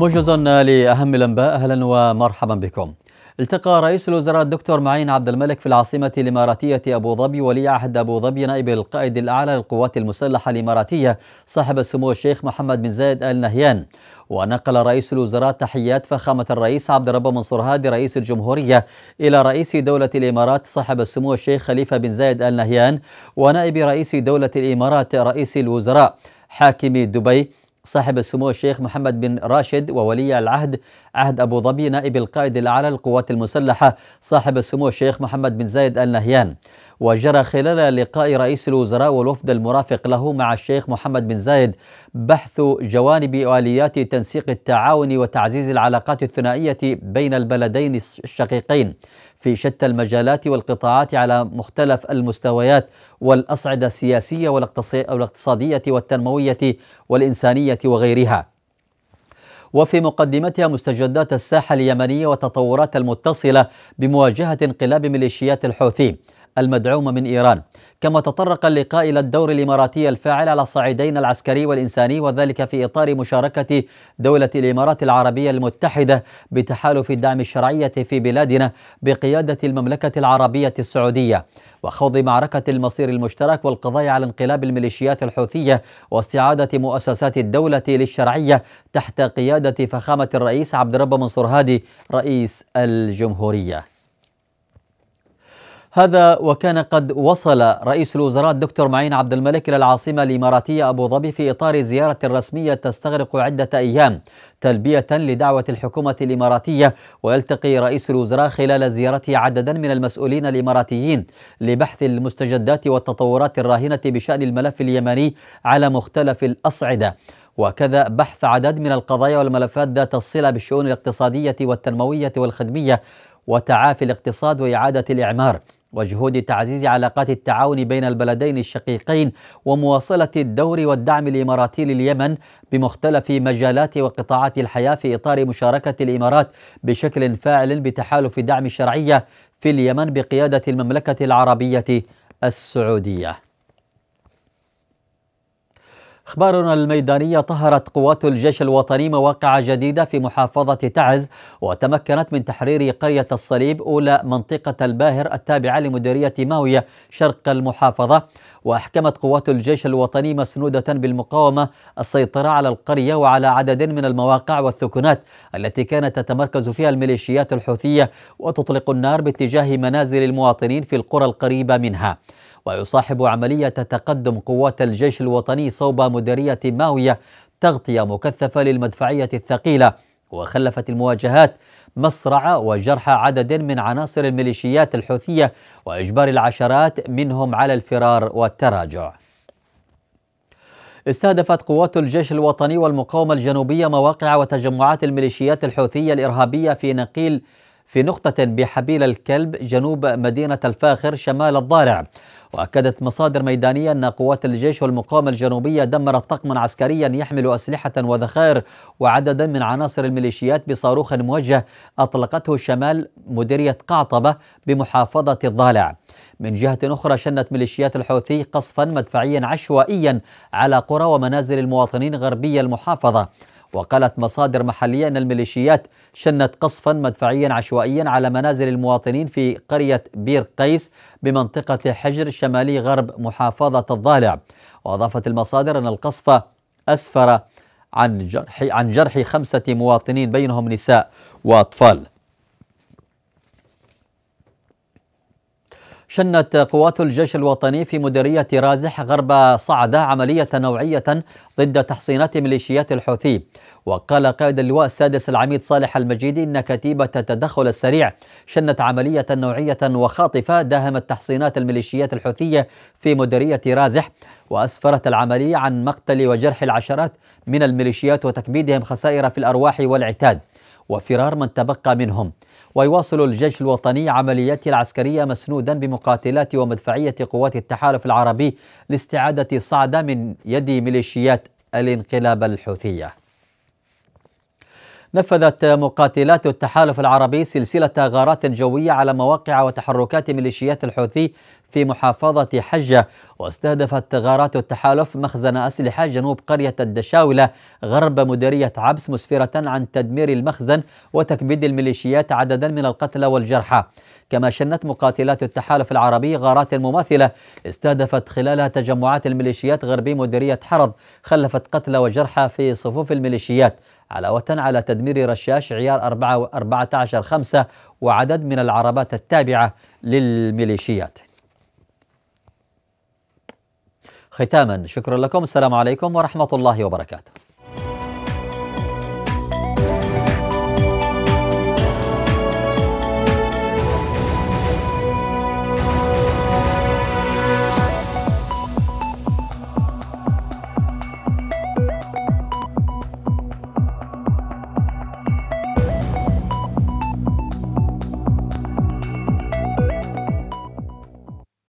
موجزا لأهم الأنباء أهلا ومرحبا بكم التقى رئيس الوزراء الدكتور معين عبد الملك في العاصمة الإماراتية أبو ظبي ولي عهد أبو ظبي نائب القائد الأعلى للقوات المسلحة الإماراتية صاحب السمو الشيخ محمد بن زايد آل نهيان ونقل رئيس الوزراء تحيات فخامة الرئيس عبد الرب منصور هادي رئيس الجمهورية إلى رئيس دولة الإمارات صاحب السمو الشيخ خليفة بن زايد آل نهيان ونائب رئيس دولة الإمارات رئيس الوزراء حاكم دبي صاحب السمو الشيخ محمد بن راشد وولي العهد عهد أبو ظبي نائب القائد الأعلى للقوات المسلحة صاحب السمو الشيخ محمد بن زايد آل نهيان وجرى خلال لقاء رئيس الوزراء والوفد المرافق له مع الشيخ محمد بن زايد بحث جوانب آليات تنسيق التعاون وتعزيز العلاقات الثنائية بين البلدين الشقيقين في شتى المجالات والقطاعات على مختلف المستويات والأصعدة السياسية والاقتصادية والتنموية والإنسانية وغيرها وفي مقدمتها مستجدات الساحة اليمنية والتطورات المتصلة بمواجهة انقلاب ميليشيات الحوثي المدعومة من إيران كما تطرق اللقاء إلى الدور الإماراتي الفاعل على الصعيدين العسكري والإنساني وذلك في إطار مشاركة دولة الإمارات العربية المتحدة بتحالف الدعم الشرعية في بلادنا بقيادة المملكة العربية السعودية وخوض معركة المصير المشترك والقضاء على انقلاب الميليشيات الحوثية واستعادة مؤسسات الدولة للشرعية تحت قيادة فخامة الرئيس عبد الرب منصور هادي رئيس الجمهورية هذا وكان قد وصل رئيس الوزراء الدكتور معين عبد الملك إلى العاصمة الإماراتية أبو ظبي في إطار زيارة رسمية تستغرق عدة أيام تلبية لدعوة الحكومة الإماراتية ويلتقي رئيس الوزراء خلال زيارته عددا من المسؤولين الإماراتيين لبحث المستجدات والتطورات الراهنة بشأن الملف اليمني على مختلف الأصعدة وكذا بحث عدد من القضايا والملفات ذات الصلة بالشؤون الاقتصادية والتنموية والخدمية وتعافي الاقتصاد وإعادة الإعمار وجهود تعزيز علاقات التعاون بين البلدين الشقيقين ومواصله الدور والدعم الاماراتي لليمن بمختلف مجالات وقطاعات الحياه في اطار مشاركه الامارات بشكل فاعل بتحالف دعم الشرعيه في اليمن بقياده المملكه العربيه السعوديه أخبارنا الميدانية طهرت قوات الجيش الوطني مواقع جديدة في محافظة تعز وتمكنت من تحرير قرية الصليب أولى منطقة الباهر التابعة لمديرية ماوية شرق المحافظة وأحكمت قوات الجيش الوطني مسنودة بالمقاومة السيطرة على القرية وعلى عدد من المواقع والثكنات التي كانت تتمركز فيها الميليشيات الحوثية وتطلق النار باتجاه منازل المواطنين في القرى القريبة منها ويصاحب عملية تقدم قوات الجيش الوطني صوب مديرية ماوية تغطية مكثفة للمدفعية الثقيلة وخلفت المواجهات مصرع وجرح عدد من عناصر الميليشيات الحوثية وإجبار العشرات منهم على الفرار والتراجع استهدفت قوات الجيش الوطني والمقاومة الجنوبية مواقع وتجمعات الميليشيات الحوثية الإرهابية في نقيل في نقطة بحبيل الكلب جنوب مدينة الفاخر شمال الضالع وأكدت مصادر ميدانية أن قوات الجيش والمقاومة الجنوبية دمرت طقما عسكريا يحمل أسلحة وذخائر وعددا من عناصر الميليشيات بصاروخ موجه أطلقته شمال مديرية قعطبة بمحافظة الضالع من جهة أخرى شنت ميليشيات الحوثي قصفا مدفعيا عشوائيا على قرى ومنازل المواطنين غربي المحافظة وقالت مصادر محلية أن الميليشيات شنت قصفا مدفعيا عشوائيا على منازل المواطنين في قرية بير قيس بمنطقة حجر شمالي غرب محافظة الضالع وأضافت المصادر أن القصف أسفر عن جرح, عن جرح خمسة مواطنين بينهم نساء وأطفال شنت قوات الجيش الوطني في مديرية رازح غرب صعدة عملية نوعية ضد تحصينات ميليشيات الحوثي وقال قائد اللواء السادس العميد صالح المجيدي إن كتيبة التدخل السريع شنت عملية نوعية وخاطفة داهمت تحصينات الميليشيات الحوثية في مديرية رازح وأسفرت العملية عن مقتل وجرح العشرات من الميليشيات وتكبيدهم خسائر في الأرواح والعتاد وفرار من تبقى منهم ويواصل الجيش الوطني عملياته العسكرية مسنودا بمقاتلات ومدفعية قوات التحالف العربي لاستعادة صعدة من يد ميليشيات الانقلاب الحوثية نفذت مقاتلات التحالف العربي سلسلة غارات جوية على مواقع وتحركات ميليشيات الحوثي في محافظة حجة واستهدفت غارات التحالف مخزن أسلحة جنوب قرية الدشاولة غرب مديرية عبس مسفرة عن تدمير المخزن وتكبيد الميليشيات عددا من القتلى والجرحى كما شنت مقاتلات التحالف العربي غارات مماثلة استهدفت خلالها تجمعات الميليشيات غربي مديرية حرض خلفت قتلى وجرحى في صفوف الميليشيات علاوة على تدمير رشاش عيار 14 5 وعدد من العربات التابعة للميليشيات ختاما شكرا لكم السلام عليكم ورحمة الله وبركاته